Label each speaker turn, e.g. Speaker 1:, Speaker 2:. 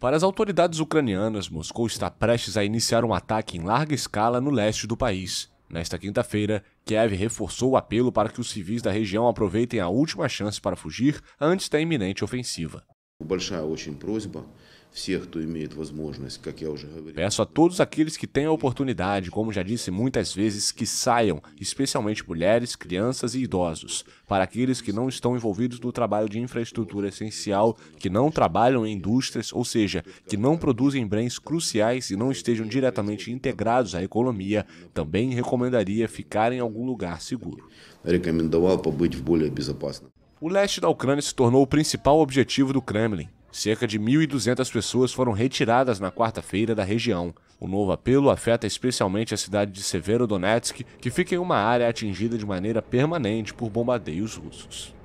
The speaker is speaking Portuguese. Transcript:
Speaker 1: Para as autoridades ucranianas, Moscou está prestes a iniciar um ataque em larga escala no leste do país. Nesta quinta-feira, Kiev reforçou o apelo para que os civis da região aproveitem a última chance para fugir antes da iminente ofensiva.
Speaker 2: Большая очень просьба
Speaker 1: Peço a todos aqueles que têm a oportunidade, como já disse muitas vezes, que saiam, especialmente mulheres, crianças e idosos. Para aqueles que não estão envolvidos no trabalho de infraestrutura essencial, que não trabalham em indústrias, ou seja, que não produzem bens cruciais e não estejam diretamente integrados à economia, também recomendaria ficar em algum lugar seguro. O leste da Ucrânia se tornou o principal objetivo do Kremlin. Cerca de 1.200 pessoas foram retiradas na quarta-feira da região. O novo apelo afeta especialmente a cidade de Severodonetsk, que fica em uma área atingida de maneira permanente por bombardeios russos.